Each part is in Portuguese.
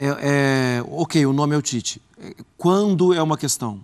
é, é, ok, o nome é o Tite. É, quando é uma questão?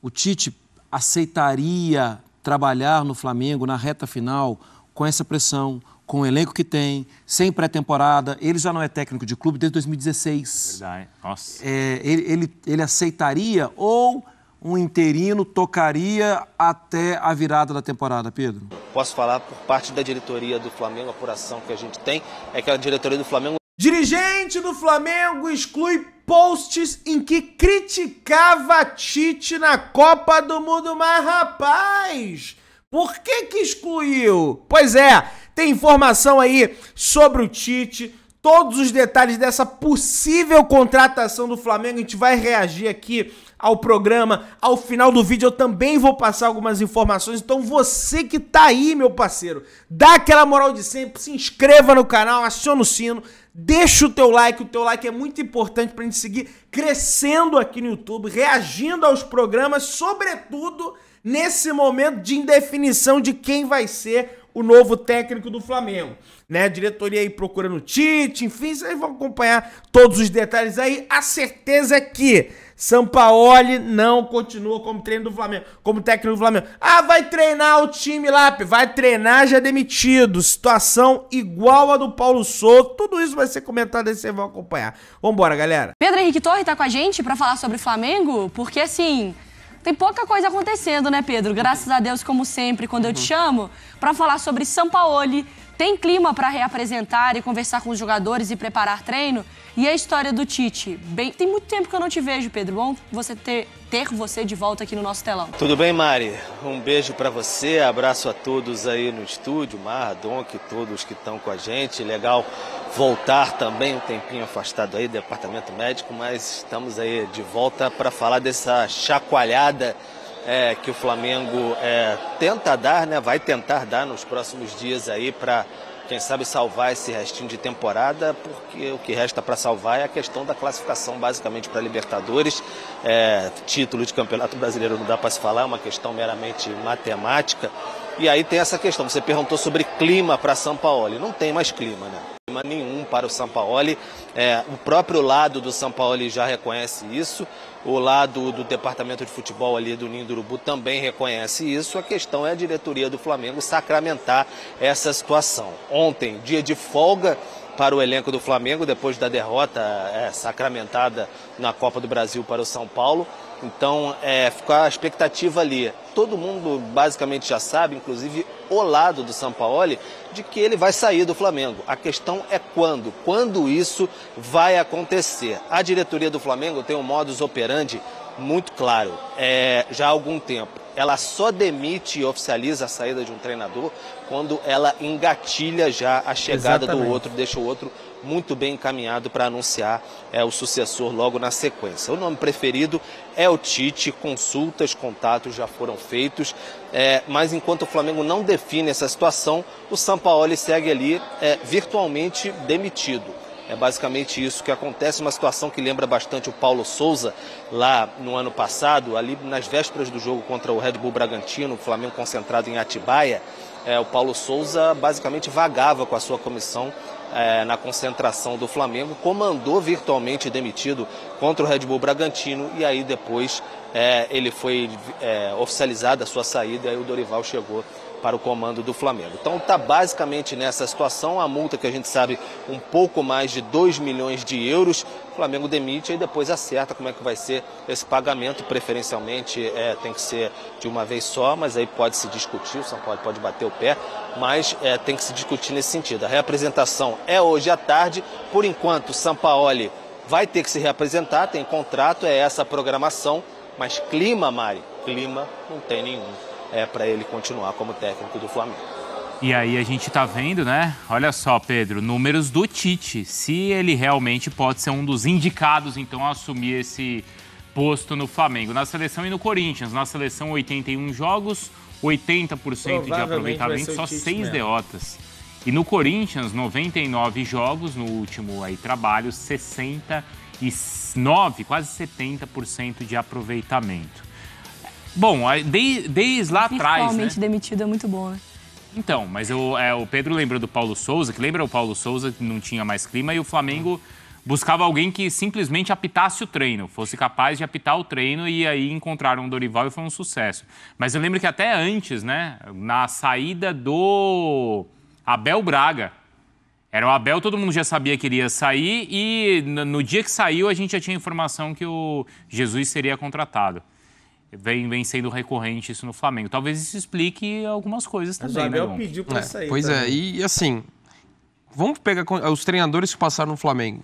O Tite aceitaria trabalhar no Flamengo na reta final com essa pressão, com o elenco que tem, sem pré-temporada. Ele já não é técnico de clube desde 2016. Verdade. Nossa. É, ele, ele, ele aceitaria ou um interino tocaria até a virada da temporada, Pedro? Posso falar por parte da diretoria do Flamengo, a apuração que a gente tem é que a diretoria do Flamengo Dirigente do Flamengo exclui posts em que criticava Tite na Copa do Mundo. Mas, rapaz, por que que excluiu? Pois é, tem informação aí sobre o Tite, todos os detalhes dessa possível contratação do Flamengo. A gente vai reagir aqui ao programa. Ao final do vídeo eu também vou passar algumas informações. Então você que tá aí, meu parceiro, dá aquela moral de sempre, se inscreva no canal, aciona o sino Deixa o teu like, o teu like é muito importante para a gente seguir crescendo aqui no YouTube, reagindo aos programas, sobretudo nesse momento de indefinição de quem vai ser o novo técnico do Flamengo né? diretoria aí procurando Tite, enfim, vocês vão acompanhar todos os detalhes aí. A certeza é que Sampaoli não continua como treino do Flamengo, como técnico do Flamengo. Ah, vai treinar o time lá, vai treinar já demitido. Situação igual a do Paulo Souto. Tudo isso vai ser comentado aí, vocês vão acompanhar. Vambora, galera. Pedro Henrique Torre tá com a gente para falar sobre o Flamengo, porque assim, tem pouca coisa acontecendo, né, Pedro? Graças a Deus, como sempre, quando eu te chamo, para falar sobre Sampaoli, tem clima para reapresentar e conversar com os jogadores e preparar treino? E a história do Tite? Bem, tem muito tempo que eu não te vejo, Pedro. Bom você ter, ter você de volta aqui no nosso telão. Tudo bem, Mari? Um beijo para você, abraço a todos aí no estúdio, Marra, Donk, todos que estão com a gente. Legal voltar também, um tempinho afastado aí do departamento médico, mas estamos aí de volta para falar dessa chacoalhada é, que o Flamengo é, tenta dar, né? Vai tentar dar nos próximos dias aí para quem sabe salvar esse restinho de temporada, porque o que resta para salvar é a questão da classificação basicamente para Libertadores. É, título de Campeonato Brasileiro não dá para se falar, é uma questão meramente matemática. E aí tem essa questão, você perguntou sobre clima para São Paulo. Não tem mais clima, né? Clima nenhum para o São Paulo. É, o próprio lado do São Paulo já reconhece isso o lado do departamento de futebol ali do Ninho do Urubu também reconhece isso. A questão é a diretoria do Flamengo sacramentar essa situação. Ontem, dia de folga para o elenco do Flamengo depois da derrota é, sacramentada na Copa do Brasil para o São Paulo. Então, é, a expectativa ali. Todo mundo basicamente já sabe, inclusive o lado do Sampaoli, de que ele vai sair do Flamengo. A questão é quando. Quando isso vai acontecer? A diretoria do Flamengo tem um modus operandi muito claro é, já há algum tempo ela só demite e oficializa a saída de um treinador quando ela engatilha já a chegada Exatamente. do outro, deixa o outro muito bem encaminhado para anunciar é, o sucessor logo na sequência. O nome preferido é o Tite, consultas, contatos já foram feitos, é, mas enquanto o Flamengo não define essa situação, o Sampaoli segue ali é, virtualmente demitido. É basicamente isso que acontece, uma situação que lembra bastante o Paulo Souza lá no ano passado, ali nas vésperas do jogo contra o Red Bull Bragantino, o Flamengo concentrado em Atibaia. É, o Paulo Souza basicamente vagava com a sua comissão é, na concentração do Flamengo, comandou virtualmente demitido contra o Red Bull Bragantino e aí depois é, ele foi é, oficializada a sua saída e aí o Dorival chegou para o comando do Flamengo. Então está basicamente nessa situação a multa que a gente sabe um pouco mais de 2 milhões de euros. O Flamengo demite e depois acerta como é que vai ser esse pagamento. Preferencialmente é, tem que ser de uma vez só, mas aí pode se discutir, o São Paulo pode bater o pé, mas é, tem que se discutir nesse sentido. A reapresentação é hoje à tarde. Por enquanto, o Paulo vai ter que se reapresentar, tem contrato, é essa a programação. Mas clima, Mari, clima não tem nenhum é, para ele continuar como técnico do Flamengo. E aí a gente está vendo, né? Olha só, Pedro, números do Tite. Se ele realmente pode ser um dos indicados, então, a assumir esse posto no Flamengo, na seleção e no Corinthians. Na seleção, 81 jogos, 80% de aproveitamento, só seis derrotas. E no Corinthians, 99 jogos, no último aí trabalho, 69, quase 70% de aproveitamento. Bom, desde, desde lá atrás. Principalmente né? demitido é muito bom, né? Então, mas eu, é, o Pedro lembra do Paulo Souza, que lembra o Paulo Souza, que não tinha mais clima, e o Flamengo buscava alguém que simplesmente apitasse o treino, fosse capaz de apitar o treino, e aí encontraram o Dorival e foi um sucesso. Mas eu lembro que até antes, né, na saída do Abel Braga, era o Abel, todo mundo já sabia que iria sair, e no dia que saiu a gente já tinha informação que o Jesus seria contratado. Vem, vem sendo recorrente isso no Flamengo. Talvez isso explique algumas coisas também. O né, Abel né, pediu para é, sair. Pois é, também. é, e assim, vamos pegar os treinadores que passaram no Flamengo.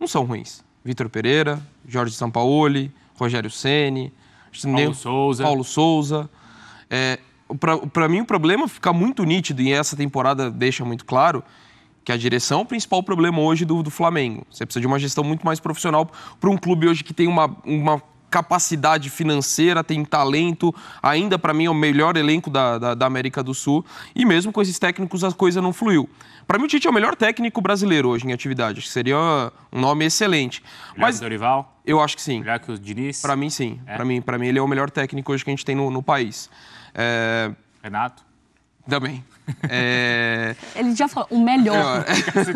Não são ruins. Vitor Pereira, Jorge Sampaoli, Rogério Ceni, Paulo Souza. Paulo Souza. É, para mim, o problema fica muito nítido, e essa temporada deixa muito claro, que a direção é o principal problema hoje do, do Flamengo. Você precisa de uma gestão muito mais profissional para um clube hoje que tem uma, uma capacidade financeira, tem talento, ainda para mim é o melhor elenco da, da, da, América do Sul. E mesmo com esses técnicos a coisa não fluiu. Para mim o Tite é o melhor técnico brasileiro hoje em atividade, acho que seria um nome excelente. Melhor Mas Dorival? Eu acho que sim. Melhor que o Diniz? Para mim sim. É. Para mim, para mim ele é o melhor técnico hoje que a gente tem no, no país. É... Renato? Também. É... Ele já falou, o melhor.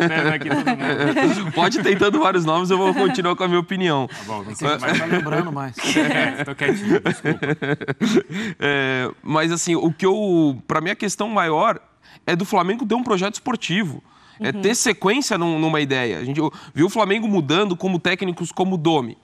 Pode ter tanto vários nomes, eu vou continuar com a minha opinião. Tá bom, sei, mas... vai tá lembrando mais. É, é quietinho, desculpa. É, mas assim, o que eu... para mim, a questão maior é do Flamengo ter um projeto esportivo. É uhum. É ter sequência num, numa ideia. A gente viu o Flamengo mudando como técnicos como Domi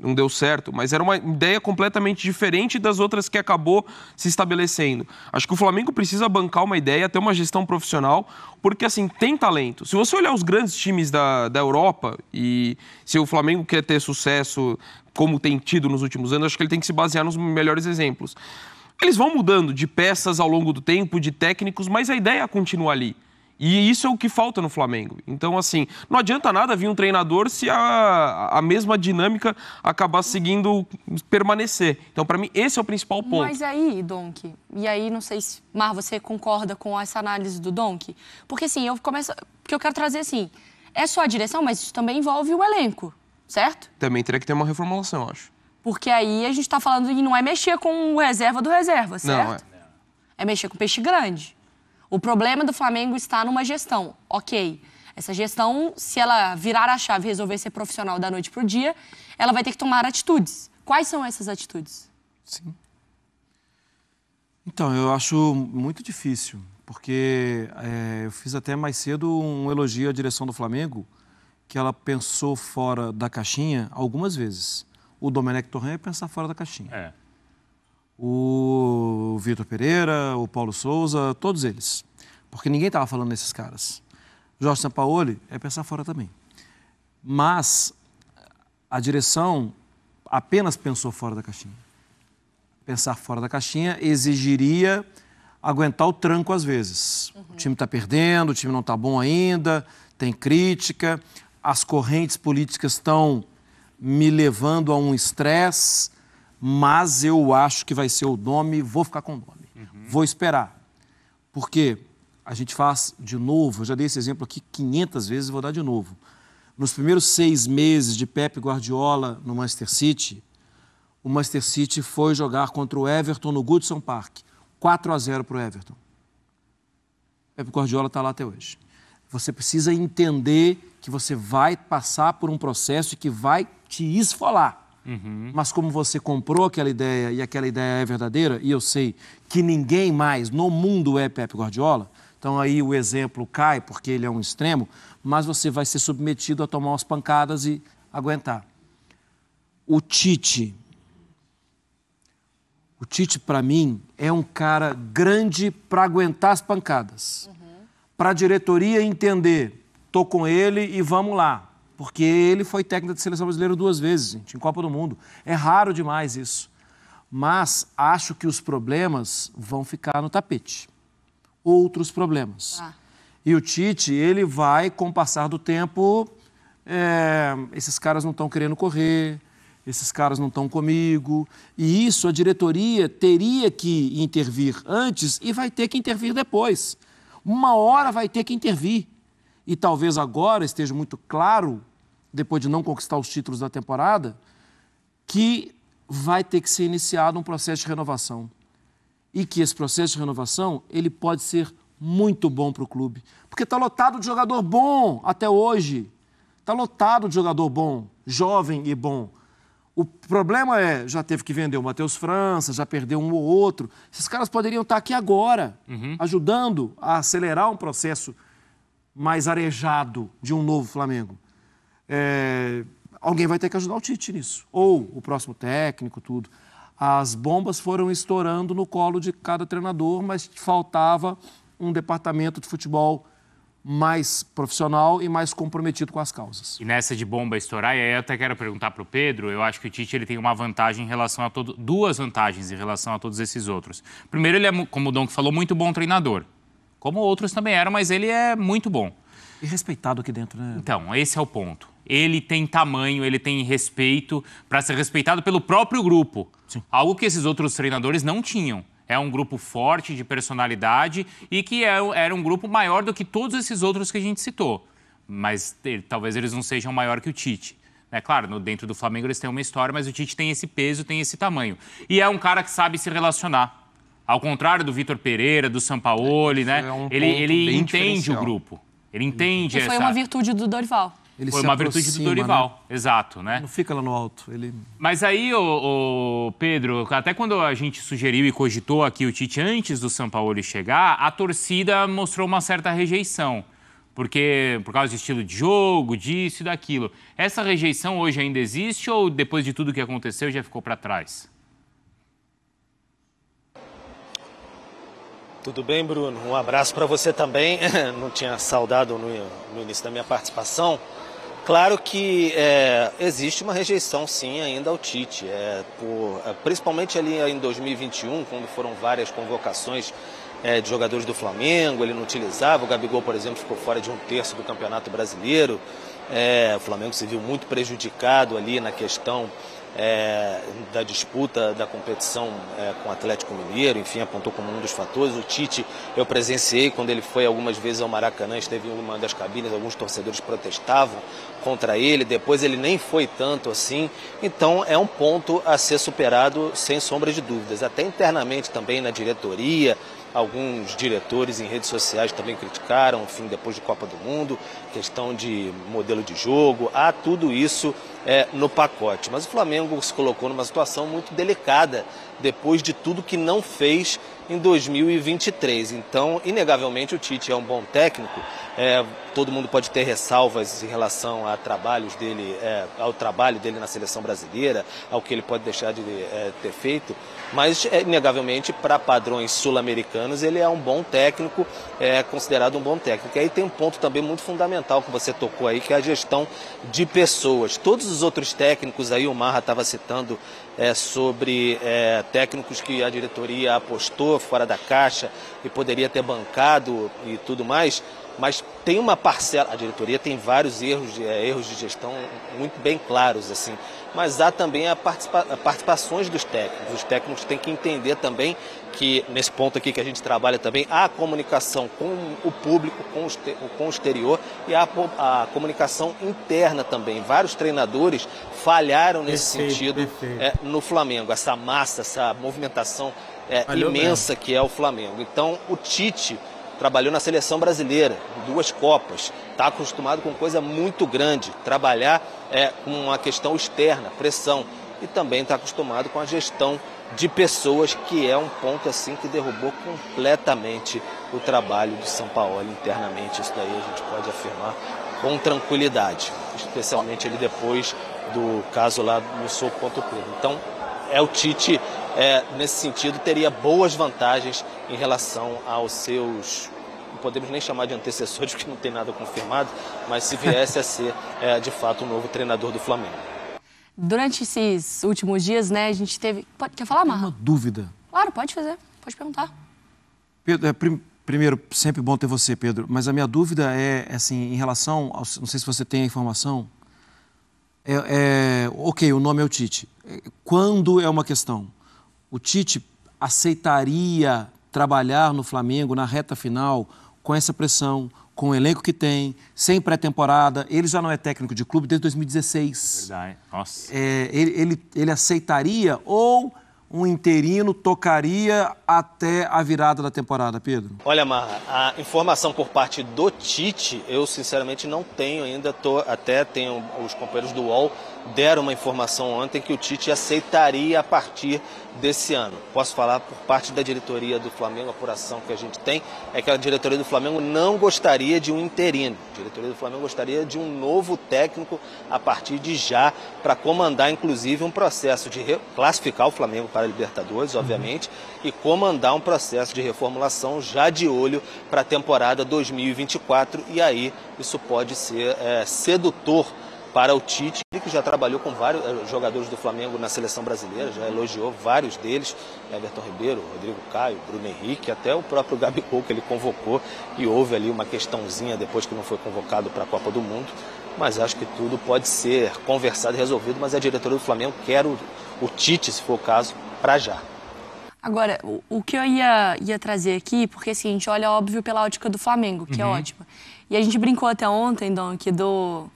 não deu certo, mas era uma ideia completamente diferente das outras que acabou se estabelecendo. Acho que o Flamengo precisa bancar uma ideia, ter uma gestão profissional, porque assim, tem talento. Se você olhar os grandes times da, da Europa e se o Flamengo quer ter sucesso como tem tido nos últimos anos, acho que ele tem que se basear nos melhores exemplos. Eles vão mudando de peças ao longo do tempo, de técnicos, mas a ideia continua ali. E isso é o que falta no Flamengo. Então, assim, não adianta nada vir um treinador se a, a mesma dinâmica acabar seguindo permanecer. Então, para mim, esse é o principal ponto. Mas aí, Donk, e aí não sei se, Mar, você concorda com essa análise do Donk? Porque, assim, eu começo. Porque eu quero trazer assim. É só a direção, mas isso também envolve o elenco, certo? Também teria que ter uma reformulação, eu acho. Porque aí a gente está falando e não é mexer com o reserva do reserva, certo? Não, é. é mexer com peixe grande. O problema do Flamengo está numa gestão, ok. Essa gestão, se ela virar a chave e resolver ser profissional da noite para o dia, ela vai ter que tomar atitudes. Quais são essas atitudes? Sim. Então, eu acho muito difícil, porque é, eu fiz até mais cedo um elogio à direção do Flamengo, que ela pensou fora da caixinha algumas vezes. O Domenech Torrent é pensar fora da caixinha. É o Vitor Pereira, o Paulo Souza, todos eles. Porque ninguém estava falando desses caras. Jorge Sampaoli é pensar fora também. Mas a direção apenas pensou fora da caixinha. Pensar fora da caixinha exigiria aguentar o tranco às vezes. Uhum. O time está perdendo, o time não está bom ainda, tem crítica, as correntes políticas estão me levando a um estresse mas eu acho que vai ser o nome, vou ficar com o nome. Uhum. Vou esperar. Porque a gente faz de novo, eu já dei esse exemplo aqui 500 vezes e vou dar de novo. Nos primeiros seis meses de Pep Guardiola no Manchester City, o Manchester City foi jogar contra o Everton no Goodson Park. 4 a 0 para o Everton. Pep Guardiola está lá até hoje. Você precisa entender que você vai passar por um processo que vai te esfolar. Uhum. Mas como você comprou aquela ideia e aquela ideia é verdadeira, e eu sei que ninguém mais no mundo é Pep Guardiola, então aí o exemplo cai porque ele é um extremo, mas você vai ser submetido a tomar umas pancadas e aguentar. O Tite. O Tite, para mim, é um cara grande para aguentar as pancadas. Uhum. Para a diretoria entender, tô com ele e vamos lá porque ele foi técnico da seleção brasileira duas vezes, gente, em Copa do Mundo. É raro demais isso. Mas acho que os problemas vão ficar no tapete. Outros problemas. Ah. E o Tite, ele vai, com o passar do tempo, é, esses caras não estão querendo correr, esses caras não estão comigo. E isso a diretoria teria que intervir antes e vai ter que intervir depois. Uma hora vai ter que intervir. E talvez agora esteja muito claro depois de não conquistar os títulos da temporada, que vai ter que ser iniciado um processo de renovação. E que esse processo de renovação ele pode ser muito bom para o clube. Porque está lotado de jogador bom até hoje. Está lotado de jogador bom, jovem e bom. O problema é, já teve que vender o Matheus França, já perdeu um ou outro. Esses caras poderiam estar tá aqui agora, uhum. ajudando a acelerar um processo mais arejado de um novo Flamengo. É, alguém vai ter que ajudar o Tite nisso, ou o próximo técnico, tudo. As bombas foram estourando no colo de cada treinador, mas faltava um departamento de futebol mais profissional e mais comprometido com as causas. E nessa de bomba estourar, e aí eu até quero perguntar para o Pedro, eu acho que o Tite ele tem uma vantagem em relação a todo, duas vantagens em relação a todos esses outros. Primeiro, ele é, como o Dom falou, muito bom treinador. Como outros também eram, mas ele é muito bom. E respeitado aqui dentro, né? Então, esse é o ponto ele tem tamanho, ele tem respeito para ser respeitado pelo próprio grupo. Sim. Algo que esses outros treinadores não tinham. É um grupo forte de personalidade e que é, era um grupo maior do que todos esses outros que a gente citou. Mas ele, talvez eles não sejam maior que o Tite. É claro, no, dentro do Flamengo eles têm uma história, mas o Tite tem esse peso, tem esse tamanho. E é um cara que sabe se relacionar. Ao contrário do Vitor Pereira, do Sampaoli, é, né? É um ele ele entende o grupo. Ele entende e essa... foi uma virtude do Dorival. Ele Foi uma virtude do né? Dorival, né? exato, né? Não fica lá no alto. Ele... Mas aí, o, o, Pedro, até quando a gente sugeriu e cogitou aqui o Tite antes do São Paulo chegar, a torcida mostrou uma certa rejeição. Porque, por causa do estilo de jogo, disso e daquilo. Essa rejeição hoje ainda existe ou depois de tudo que aconteceu já ficou para trás? Tudo bem, Bruno? Um abraço para você também. Não tinha saudado no, início da minha participação. Claro que é, existe uma rejeição, sim, ainda ao Tite. É, por, é, principalmente ali em 2021, quando foram várias convocações é, de jogadores do Flamengo, ele não utilizava. O Gabigol, por exemplo, ficou fora de um terço do Campeonato Brasileiro. É, o Flamengo se viu muito prejudicado ali na questão é, da disputa da competição é, com o Atlético Mineiro, enfim, apontou como um dos fatores. O Tite, eu presenciei quando ele foi algumas vezes ao Maracanã, esteve em uma das cabines, alguns torcedores protestavam contra ele, depois ele nem foi tanto assim. Então é um ponto a ser superado, sem sombra de dúvidas. Até internamente também na diretoria, Alguns diretores em redes sociais também criticaram enfim, fim depois de Copa do Mundo, questão de modelo de jogo, há tudo isso é, no pacote. Mas o Flamengo se colocou numa situação muito delicada depois de tudo que não fez em 2023. Então, inegavelmente, o Tite é um bom técnico. É, todo mundo pode ter ressalvas em relação a trabalhos dele, é, ao trabalho dele na seleção brasileira, ao que ele pode deixar de é, ter feito mas é, inegavelmente para padrões sul-americanos ele é um bom técnico, é considerado um bom técnico. E aí tem um ponto também muito fundamental que você tocou aí, que é a gestão de pessoas. Todos os outros técnicos aí, o Marra estava citando é, sobre é, técnicos que a diretoria apostou fora da caixa e poderia ter bancado e tudo mais, mas tem uma parcela, a diretoria tem vários erros, é, erros de gestão muito bem claros, assim, mas há também a participa participações dos técnicos. Os técnicos têm que entender também que, nesse ponto aqui que a gente trabalha também, há a comunicação com o público, com o, com o exterior e há a, comunicação interna também. Vários treinadores falharam nesse perfeito, sentido perfeito. É, no Flamengo, essa massa, essa movimentação é, imensa que é o Flamengo. Então, o Tite trabalhou na seleção brasileira, duas Copas, está acostumado com coisa muito grande, trabalhar é, com uma questão externa, pressão, e também está acostumado com a gestão de pessoas, que é um ponto assim que derrubou completamente o trabalho do São Paulo internamente. Isso daí a gente pode afirmar com tranquilidade, especialmente ele depois do caso lá no soco contra o Pedro. Então, é o Tite é, nesse sentido, teria boas vantagens em relação aos seus. Não podemos nem chamar de antecessores, porque não tem nada confirmado, mas se viesse a ser, é, de fato, o novo treinador do Flamengo. Durante esses últimos dias, né, a gente teve. Pode, quer falar, Marra? Uma dúvida. Claro, pode fazer, pode perguntar. Pedro, é, prim... primeiro, sempre bom ter você, Pedro, mas a minha dúvida é, assim, em relação. Ao... Não sei se você tem a informação. É, é... Ok, o nome é o Tite. É, quando é uma questão? o Tite aceitaria trabalhar no Flamengo na reta final com essa pressão, com o elenco que tem, sem pré-temporada. Ele já não é técnico de clube desde 2016. Verdade. Nossa. É, ele, ele, ele aceitaria ou um interino tocaria até a virada da temporada, Pedro? Olha, Marra, a informação por parte do Tite, eu sinceramente não tenho ainda, tô, até tenho os companheiros do UOL deram uma informação ontem que o Tite aceitaria a partir desse ano. Posso falar por parte da diretoria do Flamengo, a apuração que a gente tem é que a diretoria do Flamengo não gostaria de um interino. A diretoria do Flamengo gostaria de um novo técnico a partir de já para comandar inclusive um processo de classificar o Flamengo para a Libertadores, obviamente, e comandar um processo de reformulação já de olho para a temporada 2024 e aí isso pode ser é, sedutor para o Tite, que já trabalhou com vários eh, jogadores do Flamengo na seleção brasileira, já elogiou vários deles, Everton Ribeiro, Rodrigo Caio, Bruno Henrique, até o próprio Gabigol que ele convocou e houve ali uma questãozinha depois que não foi convocado para a Copa do Mundo, mas acho que tudo pode ser conversado e resolvido, mas a diretora do Flamengo quer o, o Tite, se for o caso, para já. Agora, o, que eu ia, ia trazer aqui, porque assim, a gente olha óbvio pela ótica do Flamengo, que é uhum. é ótima. E a gente brincou até ontem, Dom, que do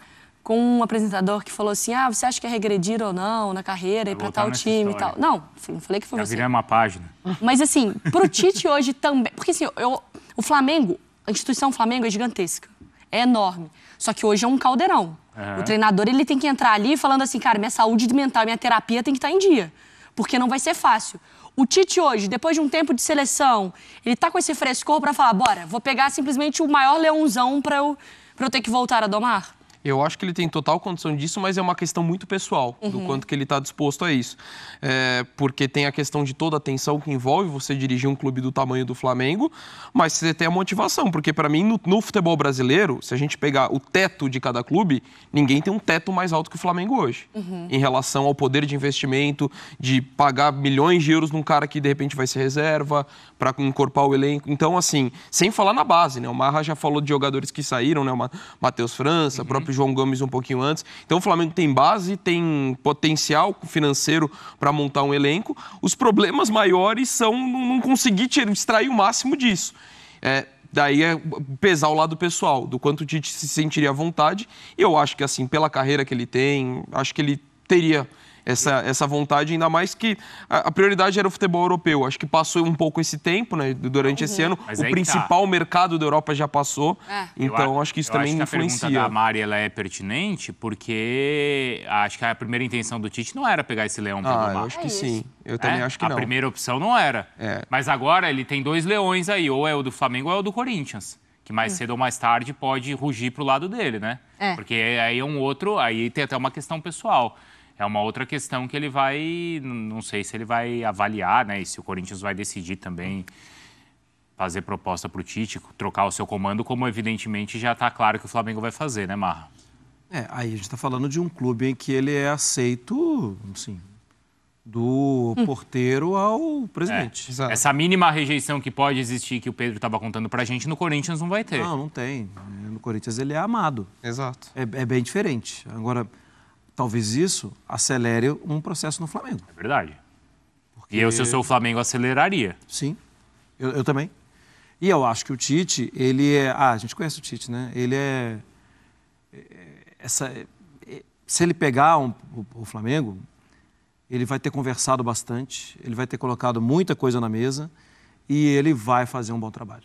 com um apresentador que falou assim: ah, você acha que é regredir ou não na carreira e para tal time história. e tal. Não, não falei que foi Já você. Já uma página. Mas assim, pro Tite hoje também. Porque assim, eu, o Flamengo, a instituição Flamengo é gigantesca. É enorme. Só que hoje é um caldeirão. O treinador ele tem que entrar ali falando assim, cara, minha saúde mental, minha terapia tem que estar tá em dia. Porque não vai ser fácil. O Tite hoje, depois de um tempo de seleção, ele tá com esse frescor para falar, bora, vou pegar simplesmente o maior leãozão para eu, pra eu ter que voltar a domar? Eu acho que ele tem total condição disso, mas é uma questão muito pessoal, uhum. do quanto que ele está disposto a isso. É, porque tem a questão de toda a tensão que envolve você dirigir um clube do tamanho do Flamengo, mas você tem a motivação, porque para mim, no, no, futebol brasileiro, se a gente pegar o teto de cada clube, ninguém tem um teto mais alto que o Flamengo hoje, uhum. em relação ao poder de investimento, de pagar milhões de euros num cara que de repente vai ser reserva, para encorpar o elenco. Então, assim, sem falar na base, né? O Marra já falou de jogadores que saíram, né? O Matheus França, uhum. próprio João Gomes um pouquinho antes. Então o Flamengo tem base, tem potencial financeiro para montar um elenco. Os problemas maiores são não conseguir extrair o máximo disso. É, daí é pesar o lado pessoal, do quanto o Tite se sentiria à vontade. E eu acho que, assim, pela carreira que ele tem, acho que ele teria essa, essa vontade, ainda mais que a, a, prioridade era o futebol europeu. Acho que passou um pouco esse tempo, né? Durante uhum. esse ano. Mas o principal tá. mercado da Europa já passou. É. Então, eu, acho que isso também acho que influencia. A pergunta da Mari ela é pertinente, porque acho que a primeira intenção do Tite não era pegar esse leão para ah, Eu acho que é sim. Eu é? também é? acho que não. A primeira opção não era. É. Mas agora ele tem dois leões aí, ou é o do Flamengo ou é o do Corinthians que mais hum. cedo ou mais tarde pode rugir para o lado dele, né? É. Porque aí é um outro, aí tem até uma questão pessoal é uma outra questão que ele vai, não sei se ele vai avaliar, né? E se o Corinthians vai decidir também fazer proposta para o Tite, trocar o seu comando, como evidentemente já está claro que o Flamengo vai fazer, né, Marra? É, aí a gente está falando de um clube em que ele é aceito, assim, do hum. porteiro ao presidente. É. Essa mínima rejeição que pode existir, que o Pedro estava contando para a gente, no Corinthians não vai ter. Não, não tem. No Corinthians ele é amado. Exato. É, é bem diferente. Agora, Talvez isso acelere um processo no Flamengo. É verdade. Porque... E eu, se eu sou o Flamengo, aceleraria. Sim, eu, eu também. E eu acho que o Tite, ele é. Ah, a gente conhece o Tite, né? Ele é. é essa, é, é, se ele pegar um, o, o, Flamengo, ele vai ter conversado bastante, ele vai ter colocado muita coisa na mesa e ele vai fazer um bom trabalho.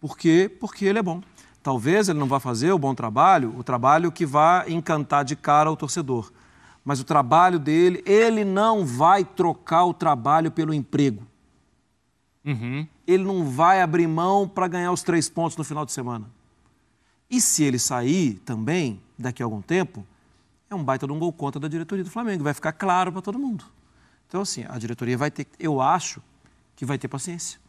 Por quê? Porque ele é bom. Talvez ele não vá fazer o bom trabalho, o trabalho que vá encantar de cara o torcedor. Mas o trabalho dele, ele não vai trocar o trabalho pelo emprego. Uhum. Ele não vai abrir mão para ganhar os três pontos no final de semana. E se ele sair também, daqui a algum tempo, é um baita de um gol contra da diretoria do Flamengo. Vai ficar claro para todo mundo. Então, assim, a diretoria vai ter. Eu acho que vai ter paciência.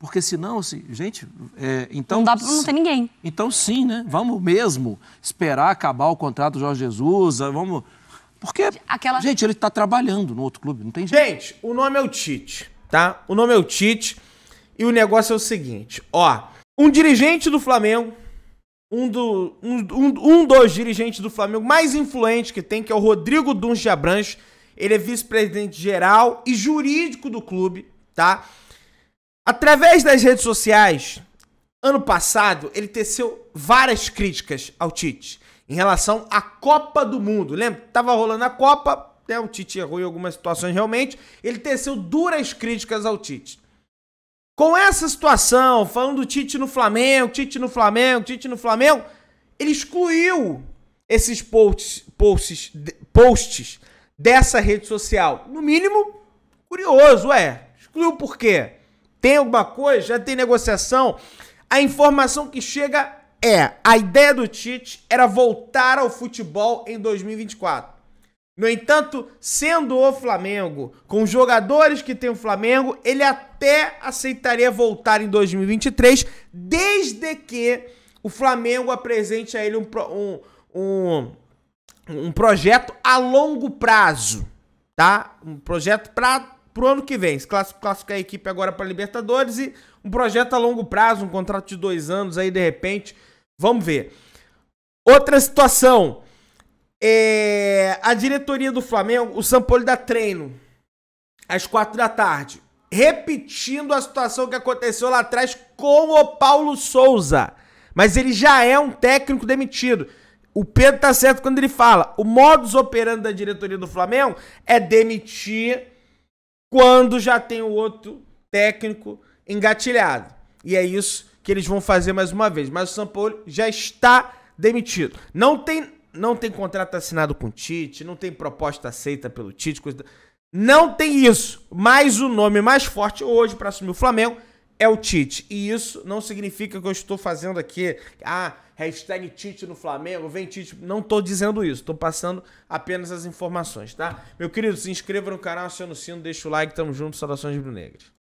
Porque senão, se, gente, é, então... Não dá para não ter ninguém. Então sim, né? Vamos mesmo esperar acabar o contrato do Jorge Jesus, ah, vamos... Porque, Aquela... gente, ele está trabalhando no outro clube, não tem jeito. Gente, o nome é o Tite, tá? O nome é o Tite e o negócio é o seguinte, ó. Um dirigente do Flamengo, um, do, um, um, um dos dirigentes do Flamengo mais influentes que tem, que é o Rodrigo Duns de ele é vice-presidente geral e jurídico do clube, Tá? Através das redes sociais, ano passado, ele teceu várias críticas ao Tite em relação à Copa do Mundo. Lembra? Tava rolando a Copa, né? o Tite errou em algumas situações realmente. Ele teceu duras críticas ao Tite. Com essa situação, falando do Tite no Flamengo, Tite no Flamengo, Tite no Flamengo, ele excluiu esses posts, posts, posts dessa rede social. No mínimo, curioso, é. Excluiu por quê? Tem alguma coisa? Já tem negociação? A informação que chega é: a ideia do Tite era voltar ao futebol em 2024. No entanto, sendo o Flamengo, com jogadores que tem o Flamengo, ele até aceitaria voltar em 2023, desde que o Flamengo apresente a ele um, um, um, um projeto a longo prazo, tá? Um projeto para pro ano que vem. Se classificar a equipe agora para Libertadores e um projeto a longo prazo, um contrato de dois anos aí de repente. Vamos ver. Outra situação. É... A diretoria do Flamengo, o Sampoli dá treino às quatro da tarde. Repetindo a situação que aconteceu lá atrás com o Paulo Souza. Mas ele já é um técnico demitido. O Pedro tá certo quando ele fala. O modus operandi da diretoria do Flamengo é demitir quando já tem o outro técnico engatilhado. E é isso que eles vão fazer mais uma vez. Mas o Sampaoli já está demitido. Não tem, não tem contrato assinado com o Tite, não tem proposta aceita pelo Tite, coisa... Não tem isso. Mas o nome mais forte hoje para assumir o Flamengo é o Tite. E isso não significa que eu estou fazendo aqui. Ah, Hashtag Tite no Flamengo, vem Tite. Não tô dizendo isso, tô passando apenas as informações, tá? Meu querido, se inscreva no canal, aciona o sino, deixa o like, tamo junto, saudações negras